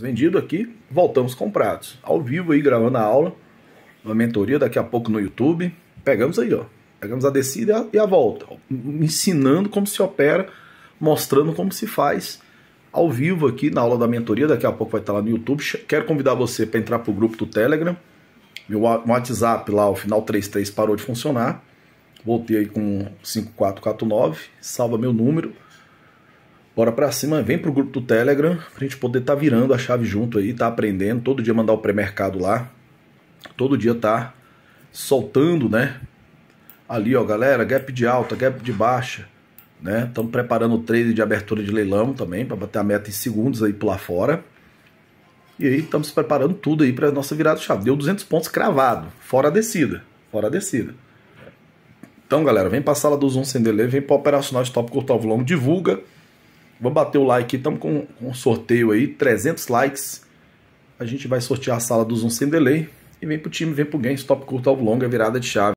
Vendido aqui, voltamos comprados. Ao vivo aí, gravando a aula. Uma mentoria daqui a pouco no YouTube. Pegamos aí, ó. Pegamos a descida e a, e a volta. Ensinando como se opera, mostrando como se faz ao vivo aqui na aula da mentoria. Daqui a pouco vai estar lá no YouTube. Quero convidar você para entrar para o grupo do Telegram. Meu WhatsApp lá, o final 33, parou de funcionar. Voltei aí com 5449. Salva meu número. Bora pra cima, vem pro grupo do Telegram pra gente poder tá virando a chave junto aí, tá aprendendo. Todo dia mandar o pré-mercado lá. Todo dia tá soltando, né? Ali, ó, galera, gap de alta, gap de baixa, né? Estamos preparando o trade de abertura de leilão também para bater a meta em segundos aí por lá fora. E aí estamos preparando tudo aí para nossa virada de chave. Deu 200 pontos cravado, fora a descida, fora a descida. Então, galera, vem para a sala do Zoom sem delay, vem para operacional de top curto ao longo, divulga Vamos bater o like, estamos com um sorteio aí, 300 likes. A gente vai sortear a sala do Zoom sem delay. E vem pro time, vem pro Games, top, curto, alvo longa é virada de chave.